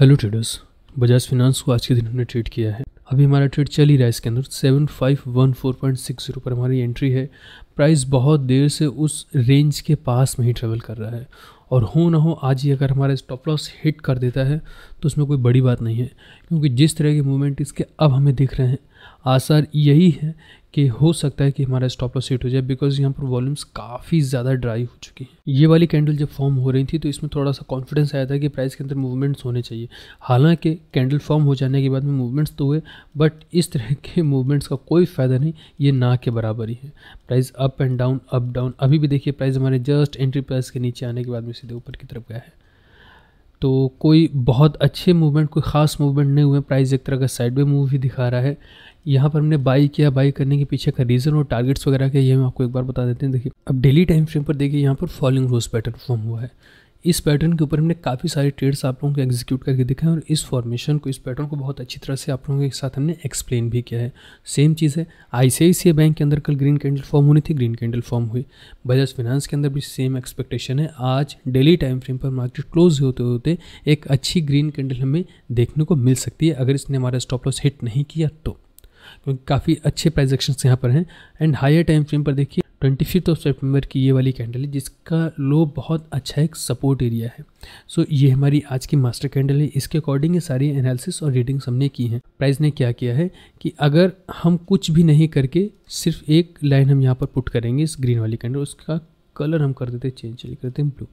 Hello traders Bajaj finance को आज के दिन हमने ट्रेड किया है अभी हमारा ट्रेड चल ही रहा है इसके अंदर seven five one four point six zero पर हमारी एंट्री है प्राइस बहुत देर से उस रेंज के पास में ही ट्रेवल कर रहा है और हो ना हो आज ही अगर हमारा स्टॉप लॉस हिट कर देता है तो उसमें कोई बड़ी बात नहीं है क्योंकि जिस तरह के मूवमेंट इसके अब हमें दिख रहे हैं आसार यही है कि हो सकता है कि हमारा स्टॉप लॉस सेट हो जाए बिकॉज यहाँ पर वॉल्यूम्स काफ़ी ज़्यादा ड्राई हो चुकी हैं ये वाली कैंडल जब फॉर्म हो रही थी तो इसमें थोड़ा सा कॉन्फिडेंस आया था कि प्राइस के अंदर मूवमेंट्स होने चाहिए हालांकि कैंडल फॉर्म हो जाने के बाद में मूवमेंट्स तो हुए बट इस तरह के मूवमेंट्स का कोई फ़ायदा नहीं ये ना के बराबर ही है price up and down up down अभी भी देखिए प्राइस हमारे जस्ट एंट्री प्राइस के नीचे आने के बाद में सीधे ऊपर की तरफ गया है तो कोई बहुत अच्छे मूवमेंट कोई ख़ास मूवमेंट नहीं हुए प्राइस एक तरह का साइडवे मूव ही दिखा रहा है यहाँ पर हमने बाई किया बाई करने के पीछे का रीज़न और टारगेट्स वगैरह के ये हम आपको एक बार बता देते हैं देखिए अब डेली टाइम फ्रेम पर देखिए यहाँ पर फॉलिंग रोज पैटर्न फॉर्म हुआ है इस पैटर्न के ऊपर हमने काफ़ी सारे ट्रेड्स आप लोगों को एग्जीक्यूट करके दिखाए और इस फॉर्मेशन को इस पैटर्न को बहुत अच्छी तरह से आप लोगों के साथ हमने एक्सप्लेन भी किया है सेम चीज़ है आई बैंक के अंदर कल ग्रीन कैंडल फॉर्म होनी थी ग्रीन कैंडल फॉर्म हुई बजाज फिनांस के अंदर भी सेम एक्सपेक्टेशन है आज डेली टाइम फ्रेम पर मार्केट क्लोज होते होते एक अच्छी ग्रीन कैंडल हमें देखने को मिल सकती है अगर इसने हमारा स्टॉप लॉस हिट नहीं किया तो क्योंकि तो काफ़ी अच्छे प्राइजेक्शन यहाँ पर हैं एंड हायर टाइम फ्रेम पर देखिए ट्वेंटी फिफ्थ ऑफ सेप्टेम्बर की ये वाली कैंडल है जिसका लो बहुत अच्छा एक सपोर्ट एरिया है सो so, ये हमारी आज की मास्टर कैंडल है इसके अकॉर्डिंग ये सारी एनालिसिस और रीडिंग्स हमने की हैं प्राइस ने क्या किया है कि अगर हम कुछ भी नहीं करके सिर्फ एक लाइन हम यहाँ पर पुट करेंगे इस ग्रीन वाली कैंडल उसका कलर हम कर देते चेंज चलिए करते हैं ब्लू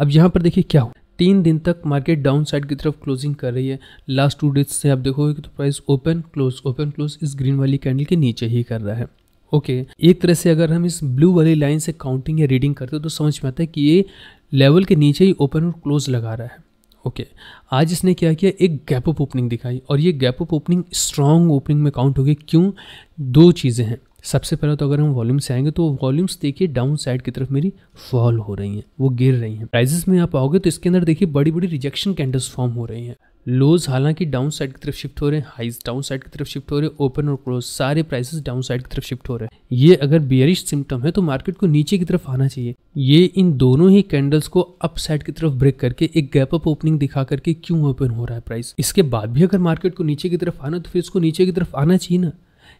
अब यहाँ पर देखिए क्या हुआ तीन दिन तक मार्केट डाउन साइड की तरफ क्लोजिंग कर रही है लास्ट टू डेज से आप देखोगे तो price open close open close इस ग्रीन वाली कैंडल के नीचे ही कर रहा है ओके okay, एक तरह से अगर हम इस ब्लू वाली लाइन से काउंटिंग या रीडिंग करते हैं तो समझ में आता है कि ये लेवल के नीचे ही ओपन और क्लोज लगा रहा है ओके okay, आज इसने क्या किया एक गैप अप ओपनिंग दिखाई और ये gap up opening strong opening में काउंट होगी क्यों दो चीज़ें हैं सबसे पहले तो अगर हम वॉल्यूम से आएंगे तो वो वॉल्यूम्स देखिए डाउन साइड की तरफ मेरी फॉल हो रही हैं वो गिर रही हैं प्राइजेस में आप आओगे तो इसके अंदर देखिए बड़ी बड़ी रिजेक्शन कैंडल्स फॉर्म हो रही हैं लोज हालांकि डाउन साइड की तरफ शिफ्ट हो रहे हैं हाइज डाउन साइड की तरफ शिफ्ट हो रहे हैं ओपन और क्लोज सारे प्राइसेस डाउन साइड की तरफ शिफ्ट हो रहे हैं ये अगर बियरिश सिम्टम है तो मार्केट को नीचे की तरफ आना चाहिए ये इन दोनों ही कैंडल्स को अप साइड की तरफ ब्रेक करके एक गैप अप ओपनिंग दिखा करके क्यों ओपन हो रहा है प्राइस इसके बाद भी अगर मार्केट को नीचे की तरफ आना तो फिर इसको नीचे की तरफ आना चाहिए ना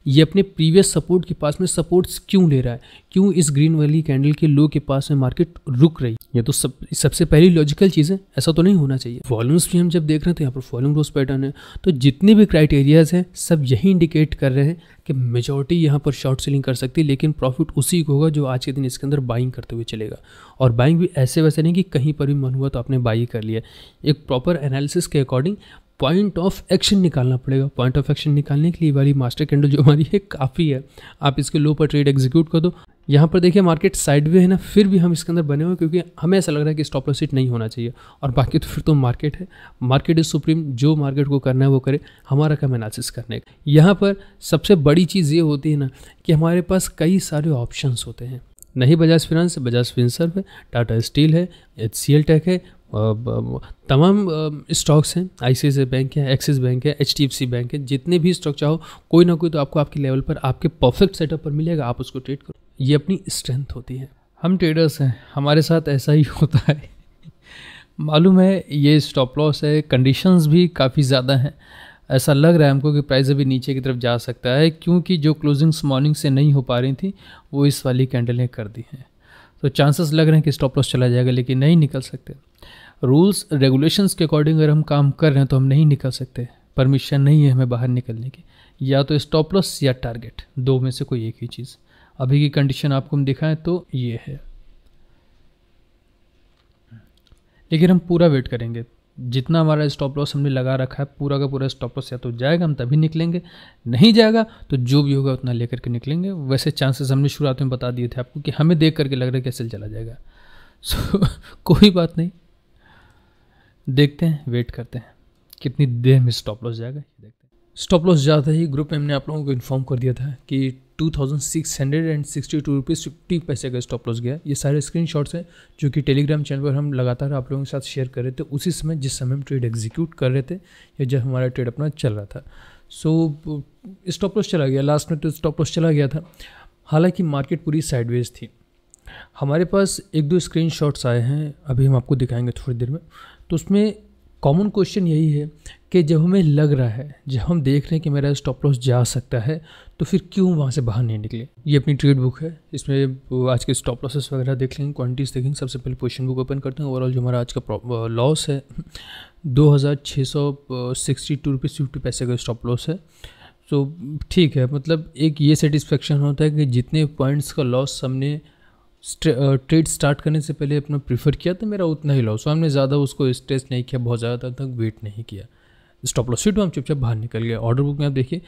ये अपने प्रीवियस सपोर्ट के पास में सपोर्ट्स क्यों ले रहा है क्यों इस ग्रीन वैली कैंडल के लो के पास में मार्केट रुक रही है ये तो सब सबसे पहली लॉजिकल चीज़ है ऐसा तो नहीं होना चाहिए वॉल्यूम्स भी हम जब देख रहे हैं तो यहाँ पर वॉल्यूम ग्रोथ पैटर्न है तो जितने भी क्राइटेरियाज हैं सब यही इंडिकेट कर रहे हैं कि मेजोरिटी यहाँ पर शॉर्ट सेलिंग कर सकती है लेकिन प्रॉफिट उसी को होगा जो आज के दिन इसके अंदर बाइंग करते हुए चलेगा और बाइंग भी ऐसे वैसे नहीं कि कहीं पर भी मन हुआ तो आपने बाई कर लिया एक प्रॉपर एनालिसिस के अकॉर्डिंग पॉइंट ऑफ एक्शन निकालना पड़ेगा पॉइंट ऑफ एक्शन निकालने के लिए वाली मास्टर कैंडल जो हमारी है काफ़ी है आप इसके लो पर ट्रेड एग्जीक्यूट कर दो यहाँ पर देखिए मार्केट साइड वे है ना फिर भी हम इसके अंदर बने हुए क्योंकि हमें ऐसा लग रहा है कि स्टॉप लॉस हिट नहीं होना चाहिए और बाकी तो फिर तो मार्केट है मार्केट इज सुप्रीम जो मार्केट को करना है वो करे हमारा कम एनालिसिस करने का यहाँ पर सबसे बड़ी चीज़ ये होती है ना कि हमारे पास कई सारे ऑप्शंस होते हैं नहीं बजाज फिनांस बजाज फिनसर्व है टाटा स्टील है एच सी एल टेक है तमाम स्टॉक्स हैं आई बैंक है एक्सिस बैंक है एच बैंक है जितने भी स्टॉक चाहो कोई ना कोई तो आपको आपके लेवल पर आपके परफेक्ट सेटअप पर मिलेगा आप उसको ट्रेड करो ये अपनी स्ट्रेंथ होती है हम ट्रेडर्स हैं हमारे साथ ऐसा ही होता है मालूम है ये स्टॉप लॉस है कंडीशंस भी काफ़ी ज़्यादा हैं ऐसा लग रहा है हमको कि प्राइस अभी नीचे की तरफ जा सकता है क्योंकि जो क्लोजिंग्स मॉर्निंग से नहीं हो पा रही थी वो इस वाली कैंडलें कर दी हैं तो चांसेस लग रहे हैं कि स्टॉप लॉस चला जाएगा लेकिन नहीं निकल सकते रूल्स रेगुलेशंस के अकॉर्डिंग अगर हम काम कर रहे हैं तो हम नहीं निकल सकते परमिशन नहीं है हमें बाहर निकलने की या तो स्टॉप लॉस या टारगेट दो में से कोई एक ही चीज़ अभी की कंडीशन आपको हम दिखाएं तो ये है लेकिन हम पूरा वेट करेंगे जितना हमारा स्टॉप लॉस हमने लगा रखा है पूरा का पूरा स्टॉप लॉस या तो जाएगा हम तभी निकलेंगे नहीं जाएगा तो जो भी होगा उतना लेकर के निकलेंगे वैसे चांसेस हमने शुरुआत में बता दिए थे आपको कि हमें देख करके लग रहा है कैसे चला जाएगा सो so, कोई बात नहीं देखते हैं वेट करते हैं कितनी देर में स्टॉप लॉस जाएगा देखते हैं स्टॉप लॉस जाते ही ग्रुप में हमने आप लोगों को इन्फॉर्म कर दिया था कि two thousand six hundred and sixty two rupees fifty पैसे का स्टॉप लॉस गया ये सारे स्क्रीन शॉट्स हैं जो कि टेलीग्राम चैनल पर हम लगातार आप लोगों के साथ शेयर कर रहे थे उसी समय जिस समय हम ट्रेड एग्जीक्यूट कर रहे थे या जब हमारा ट्रेड अपना चल रहा था सो so, स्टॉप लॉस चला गया लास्ट में तो स्टॉप लॉस चला गया था हालांकि मार्केट पूरी साइडवेज थी हमारे पास एक दो स्क्रीन आए हैं अभी हम आपको दिखाएंगे थोड़ी देर में तो उसमें कॉमन क्वेश्चन यही है कि जब हमें लग रहा है जब हम देख रहे हैं कि मेरा स्टॉप लॉस जा सकता है तो फिर क्यों वहाँ से बाहर नहीं निकले ये अपनी ट्रेड बुक है इसमें आज के स्टॉप लॉसेस वगैरह देख लेंगे क्वांटिटीज़ देखेंगे सबसे पहले पोजिशन बुक ओपन करते हैं ओवरऑल जो हमारा आज का लॉस है दो हज़ार छः सौ सिक्सटी टू रुपीज़ फिफ्टी पैसे का स्टॉप लॉस है तो ठीक है मतलब एक ये सेटिस्फेक्शन होता है कि जितने पॉइंट्स का लॉस हमने ट्रेड स्टार्ट करने से पहले अपना प्रीफर किया तो मेरा उतना ही लॉस हमने ज़्यादा उसको स्ट्रेस नहीं किया बहुत ज़्यादा तक वेट नहीं किया स्टॉप लॉस में हम चुपचाप बाहर निकल गए ऑर्डर बुक में आप देखिए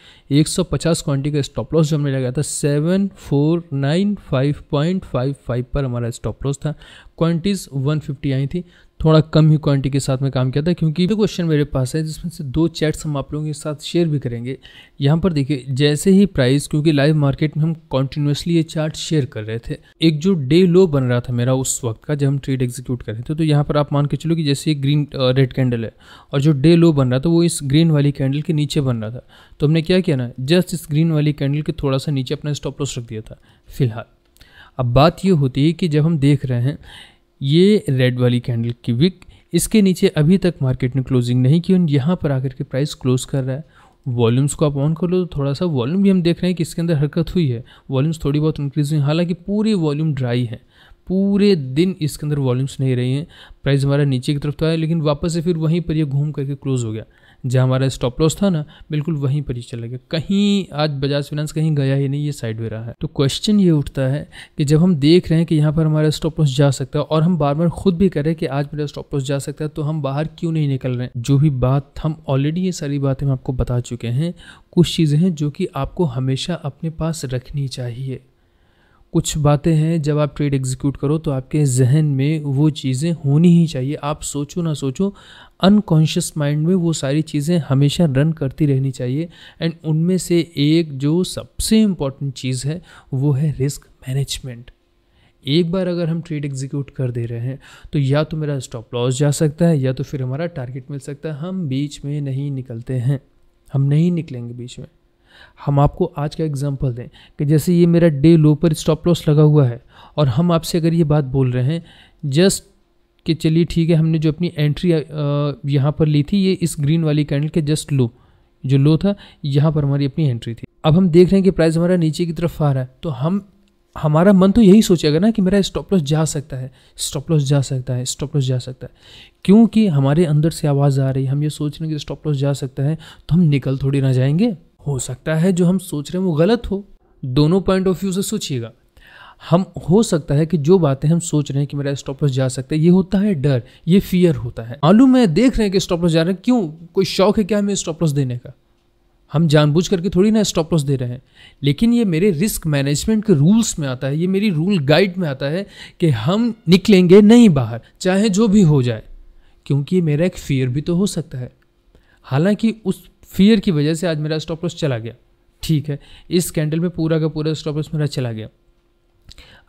150 क्वांटिटी का स्टॉप लॉस जो हमने लगाया था 7495.55 पर हमारा स्टॉप लॉस था क्वांटिटीज़ 150 आई थी थोड़ा कम ही क्वांटिटी के साथ में काम किया था क्योंकि भी क्वेश्चन मेरे पास है जिसमें से दो चैट्स हम आप लोगों के साथ शेयर भी करेंगे यहाँ पर देखिए जैसे ही प्राइस क्योंकि लाइव मार्केट में हम कॉन्टिन्यूसली ये चार्ट शेयर कर रहे थे एक जो डे लो बन रहा था मेरा उस वक्त का जब हम ट्रेड एग्जीक्यूट कर रहे थे तो यहाँ पर आप मान के चलो कि जैसे ये ग्रीन रेड कैंडल है और जो डे लो बन रहा था वो इस ग्रीन वाली कैंडल के नीचे बन रहा था तो हमने क्या किया ना जस्ट इस ग्रीन वाली कैंडल के थोड़ा सा नीचे अपना स्टॉप लॉस रख दिया था फिलहाल अब बात ये होती है कि जब हम देख रहे हैं ये रेड वाली कैंडल की विक इसके नीचे अभी तक मार्केट ने क्लोजिंग नहीं की और यहाँ पर आकर के प्राइस क्लोज कर रहा है वॉल्यूम्स को आप ऑन कर लो तो थोड़ा सा वॉल्यूम भी हम देख रहे हैं कि इसके अंदर हरकत हुई है वॉल्यूम्स थोड़ी बहुत इंक्रीज हुई हालांकि पूरी वॉल्यूम ड्राई है पूरे दिन इसके अंदर वॉल्यूम्स नहीं रही हैं प्राइस हमारा नीचे की तरफ तो आया लेकिन वापस से फिर वहीं पर ये घूम करके क्लोज हो गया जहाँ हमारा स्टॉप लॉस था ना बिल्कुल वहीं पर ही चला गया कहीं आज बजाज फिनेंस कहीं गया ही नहीं ये साइड में रहा है तो क्वेश्चन ये उठता है कि जब हम देख रहे हैं कि यहाँ पर हमारा स्टॉप लॉस जा सकता है और हम बार बार खुद भी करें कि आज मेरा स्टॉप लॉस जा सकता है तो हम बाहर क्यों नहीं निकल रहे हैं जो भी बात हम ऑलरेडी ये सारी बातें हम आपको बता चुके हैं कुछ चीज़ें हैं जो कि आपको हमेशा अपने पास रखनी चाहिए कुछ बातें हैं जब आप ट्रेड एग्जीक्यूट करो तो आपके जहन में वो चीज़ें होनी ही चाहिए आप सोचो ना सोचो अनकॉन्शियस माइंड में वो सारी चीज़ें हमेशा रन करती रहनी चाहिए एंड उनमें से एक जो सबसे इम्पॉर्टेंट चीज़ है वो है रिस्क मैनेजमेंट एक बार अगर हम ट्रेड एग्जीक्यूट कर दे रहे हैं तो या तो मेरा स्टॉप लॉस जा सकता है या तो फिर हमारा टारगेट मिल सकता है हम बीच में नहीं निकलते हैं हम नहीं निकलेंगे बीच में हम आपको आज का एग्जांपल दें कि जैसे ये मेरा डे लो पर स्टॉप लॉस लगा हुआ है और हम आपसे अगर ये बात बोल रहे हैं जस्ट कि चलिए ठीक है हमने जो अपनी एंट्री यहाँ पर ली थी ये इस ग्रीन वाली कैंडल के जस्ट लो जो लो था यहाँ पर हमारी अपनी एंट्री थी अब हम देख रहे हैं कि प्राइस हमारा नीचे की तरफ आ रहा है तो हम हमारा मन तो यही सोचेगा ना कि मेरा स्टॉप लॉस जा सकता है स्टॉप लॉस जा सकता है स्टॉप लॉस जा सकता है क्योंकि हमारे अंदर से आवाज़ आ रही है हम ये सोच रहे हैं कि स्टॉप लॉस जा सकता है तो हम निकल थोड़ी ना जाएंगे हो सकता है जो हम सोच रहे हैं वो गलत हो दोनों पॉइंट ऑफ व्यू से सोचिएगा हम हो सकता है कि जो बातें हम सोच रहे हैं कि मेरा स्टॉपलॉस जा सकता है ये होता है डर ये फियर होता है मालूम है देख रहे हैं कि स्टॉपलॉस जा रहे हैं क्यों कोई शौक है क्या हमें स्टॉपलॉस देने का हम जानबूझ करके थोड़ी ना स्टॉपलॉस दे रहे हैं लेकिन ये मेरे रिस्क मैनेजमेंट के रूल्स में आता है ये मेरी रूल गाइड में आता है कि हम निकलेंगे नहीं बाहर चाहे जो भी हो जाए क्योंकि मेरा एक फियर भी तो हो सकता है हालांकि उस फियर की वजह से आज मेरा स्टॉप लॉस चला गया ठीक है इस कैंडल में पूरा का पूरा स्टॉप लॉस मेरा चला गया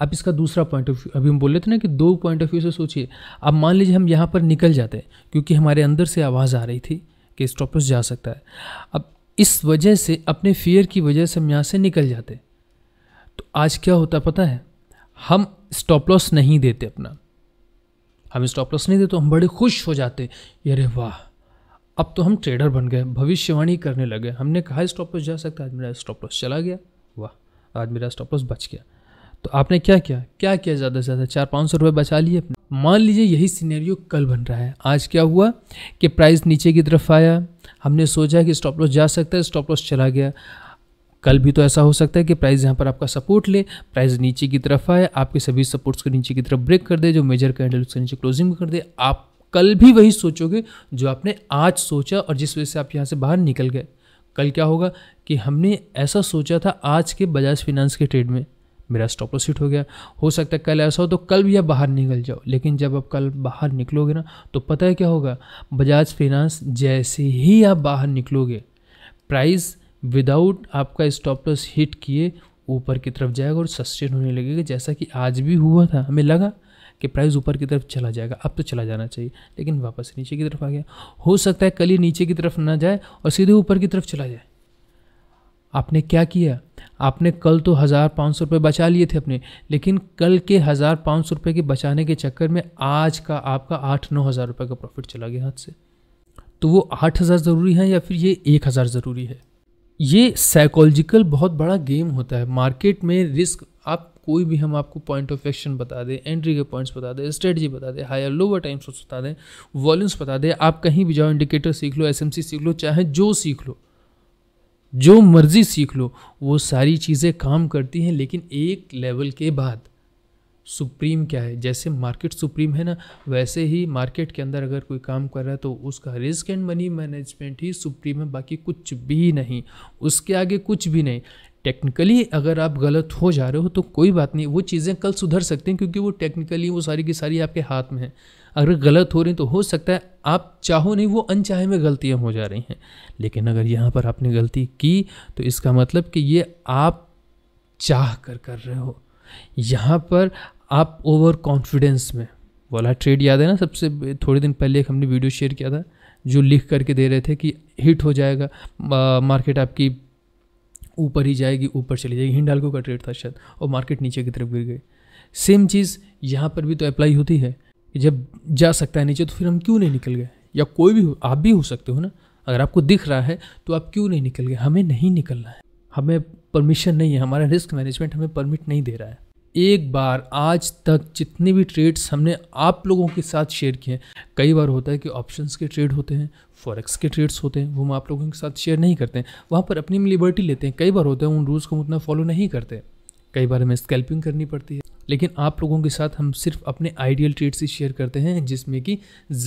अब इसका दूसरा पॉइंट ऑफ व्यू अभी हम बोल रहे थे ना कि दो पॉइंट ऑफ व्यू से सोचिए अब मान लीजिए हम यहाँ पर निकल जाते हैं क्योंकि हमारे अंदर से आवाज़ आ रही थी कि स्टॉप लॉस जा सकता है अब इस वजह से अपने फियर की वजह से हम यहाँ से निकल जाते तो आज क्या होता पता है हम स्टॉप लॉस नहीं देते अपना हम स्टॉप लॉस नहीं देते तो हम बड़े खुश हो जाते अरे वाह अब तो हम ट्रेडर बन गए भविष्यवाणी करने लगे हमने कहा स्टॉप लॉस जा सकता है आज मेरा स्टॉप लॉस चला गया वाह आज मेरा स्टॉप लॉस बच गया तो आपने क्या किया क्या किया ज़्यादा से ज़्यादा चार पाँच सौ रुपये बचा लिए अपने मान लीजिए यही सिनेरियो कल बन रहा है आज क्या हुआ कि प्राइस नीचे की तरफ आया हमने सोचा कि स्टॉप लॉस जा सकता है स्टॉप लॉस चला गया कल भी तो ऐसा हो सकता है कि प्राइस यहाँ पर आपका सपोर्ट ले प्राइस नीचे की तरफ आए आपके सभी सपोर्ट्स को नीचे की तरफ ब्रेक कर दे जो मेजर कैंडल उसके नीचे क्लोजिंग कर दे आप कल भी वही सोचोगे जो आपने आज सोचा और जिस वजह से आप यहाँ से बाहर निकल गए कल क्या होगा कि हमने ऐसा सोचा था आज के बजाज फिनांस के ट्रेड में मेरा स्टॉप लॉस हिट हो गया हो सकता है कल ऐसा हो तो कल भी आप बाहर निकल जाओ लेकिन जब आप कल बाहर निकलोगे ना तो पता है क्या होगा बजाज फिनांस जैसे ही आप बाहर निकलोगे प्राइस विदाउट आपका स्टॉप लॉस हिट किए ऊपर की तरफ जाएगा और सस्टेन होने लगेगा जैसा कि आज भी हुआ था हमें लगा कि प्राइस ऊपर की तरफ चला जाएगा अब तो चला जाना चाहिए लेकिन वापस नीचे की तरफ आ गया हो सकता है कल ये नीचे की तरफ ना जाए और सीधे ऊपर की तरफ चला जाए आपने क्या किया आपने कल तो हज़ार पाँच सौ रुपये बचा लिए थे अपने लेकिन कल के हज़ार पाँच सौ रुपये के बचाने के चक्कर में आज का आपका आठ नौ हज़ार रुपये का प्रॉफिट चला गया हाथ से तो वो आठ हज़ार ज़रूरी है या फिर ये एक हज़ार ज़रूरी है ये साइकोलॉजिकल बहुत बड़ा गेम होता है मार्केट में रिस्क आप कोई भी हम आपको पॉइंट ऑफ एक्शन बता दें एंट्री के पॉइंट्स बता दें स्ट्रेटजी बता दें हायर लोअर टाइम सोर्स बता दें वॉल्यूम्स बता दें आप कहीं भी जाओ इंडिकेटर सीख लो एस सीख लो चाहे जो सीख लो जो मर्जी सीख लो वो सारी चीज़ें काम करती हैं लेकिन एक लेवल के बाद सुप्रीम क्या है जैसे मार्केट सुप्रीम है ना वैसे ही मार्केट के अंदर अगर कोई काम कर रहा है तो उसका रिस्क एंड मनी मैनेजमेंट ही सुप्रीम है बाकी कुछ भी नहीं उसके आगे कुछ भी नहीं टेक्निकली अगर आप गलत हो जा रहे हो तो कोई बात नहीं वो चीज़ें कल सुधर सकते हैं क्योंकि वो टेक्निकली वो सारी की सारी आपके हाथ में है अगर गलत हो रही तो हो सकता है आप चाहो नहीं वो अनचाहे में गलतियाँ हो जा रही हैं लेकिन अगर यहाँ पर आपने गलती की तो इसका मतलब कि ये आप चाह कर कर रहे हो यहाँ पर आप ओवर कॉन्फिडेंस में वाला ट्रेड याद है ना सबसे थोड़े दिन पहले एक हमने वीडियो शेयर किया था जो लिख करके दे रहे थे कि हिट हो जाएगा मार्केट आपकी ऊपर ही जाएगी ऊपर चली जाएगी हिंडालको का ट्रेड था शायद और मार्केट नीचे की तरफ गिर गई सेम चीज़ यहाँ पर भी तो अप्लाई होती है कि जब जा सकता है नीचे तो फिर हम क्यों नहीं निकल गए या कोई भी आप भी हो सकते हो ना अगर आपको दिख रहा है तो आप क्यों नहीं निकल गए हमें नहीं निकलना है हमें परमिशन नहीं है हमारा रिस्क मैनेजमेंट हमें परमिट नहीं दे रहा है एक बार आज तक जितने भी ट्रेड्स हमने आप लोगों के साथ शेयर किए हैं कई बार होता है कि ऑप्शंस के ट्रेड होते हैं फॉरेक्स के ट्रेड्स होते हैं वो हम आप लोगों के साथ शेयर नहीं करते हैं वहाँ पर अपनी लिबर्टी लेते हैं कई बार होता है उन रूल्स को हम उतना फॉलो नहीं करते कई बार हमें स्कैल्पिंग करनी पड़ती है लेकिन आप लोगों के साथ हम सिर्फ अपने आइडियल ट्रेड्स ही शेयर करते हैं जिसमें कि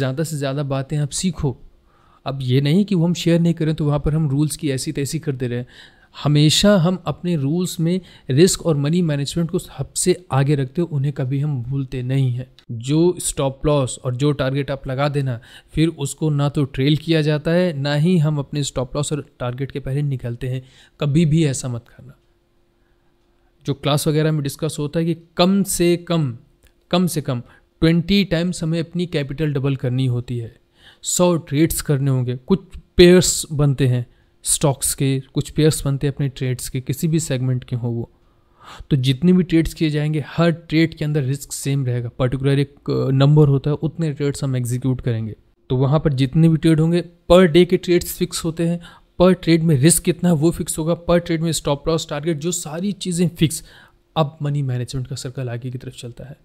ज़्यादा से ज़्यादा बातें आप सीखो अब ये नहीं कि वो हम शेयर नहीं करें तो वहाँ पर हम रूल्स की ऐसी तैसी कर दे रहे हैं हमेशा हम अपने रूल्स में रिस्क और मनी मैनेजमेंट को सबसे आगे रखते हो उन्हें कभी हम भूलते नहीं हैं जो स्टॉप लॉस और जो टारगेट आप लगा देना फिर उसको ना तो ट्रेल किया जाता है ना ही हम अपने स्टॉप लॉस और टारगेट के पहले निकलते हैं कभी भी ऐसा मत करना जो क्लास वगैरह में डिस्कस होता है कि कम से कम कम से कम ट्वेंटी टाइम्स हमें अपनी कैपिटल डबल करनी होती है सौ ट्रेड्स करने होंगे कुछ पेयर्स बनते हैं स्टॉक्स के कुछ पेयर्स बनते हैं अपने ट्रेड्स के किसी भी सेगमेंट के हों वो तो जितने भी ट्रेड्स किए जाएंगे हर ट्रेड के अंदर रिस्क सेम रहेगा पर्टिकुलर एक नंबर होता है उतने ट्रेड्स हम एग्जीक्यूट करेंगे तो वहाँ पर जितने भी ट्रेड होंगे पर डे के ट्रेड्स फिक्स होते हैं पर ट्रेड में रिस्क कितना है वो फिक्स होगा पर ट्रेड में स्टॉप लॉस टारगेट जो सारी चीज़ें फिक्स अब मनी मैनेजमेंट का सर्कल आगे की तरफ चलता है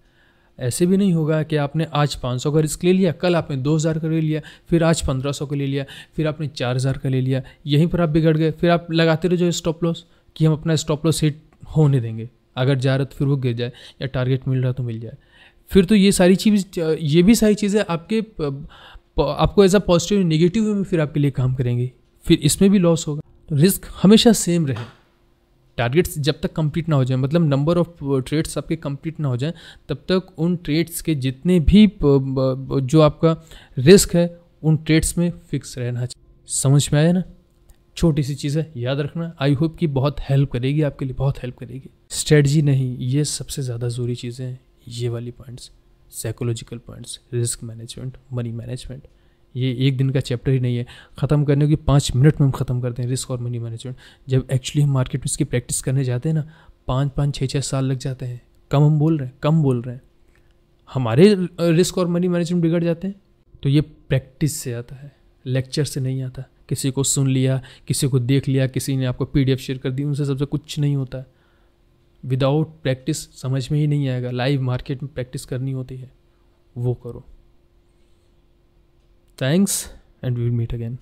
ऐसे भी नहीं होगा कि आपने आज 500 का रिस्क ले लिया कल आपने 2000 का ले लिया फिर आज 1500 का ले लिया फिर आपने 4000 का ले लिया यहीं पर आप बिगड़ गए फिर आप लगाते रहे जो स्टॉप लॉस कि हम अपना स्टॉप लॉस हिट होने देंगे अगर जा रहा तो फिर वो गिर जाए या टारगेट मिल रहा तो मिल जाए फिर तो ये सारी चीज़ ये भी सारी चीज़ें आपके आपको एज अ पॉजिटिव नेगेटिव में फिर आपके लिए काम करेंगे फिर इसमें भी लॉस होगा तो रिस्क हमेशा सेम रहे टारगेट्स जब तक कंप्लीट ना हो जाए मतलब नंबर ऑफ ट्रेड्स आपके कंप्लीट ना हो जाए तब तक उन ट्रेड्स के जितने भी uh, uh, uh, जो आपका रिस्क है उन ट्रेड्स में फिक्स रहना चाहिए समझ में आया ना छोटी सी चीज़ है याद रखना आई होप कि बहुत हेल्प करेगी आपके लिए बहुत हेल्प करेगी स्ट्रेटजी नहीं ये सबसे ज़्यादा ज़रूरी चीज़ें हैं ये वाली points psychological points risk management money management ये एक दिन का चैप्टर ही नहीं है ख़त्म करने के पाँच मिनट में हम ख़त्म करते हैं रिस्क और मनी मैनेजमेंट जब एक्चुअली हम मार्केट में इसकी प्रैक्टिस करने जाते हैं ना पाँच पाँच छः छः साल लग जाते हैं कम हम बोल रहे हैं कम बोल रहे हैं हमारे रिस्क और मनी मैनेजमेंट बिगड़ जाते हैं तो ये प्रैक्टिस से आता है लेक्चर से नहीं आता किसी को सुन लिया किसी को देख लिया किसी ने आपको पी शेयर कर दी उनसे सबसे कुछ नहीं होता विदाउट प्रैक्टिस समझ में ही नहीं आएगा लाइव मार्केट में प्रैक्टिस करनी होती है वो करो Thanks, and we'll meet again.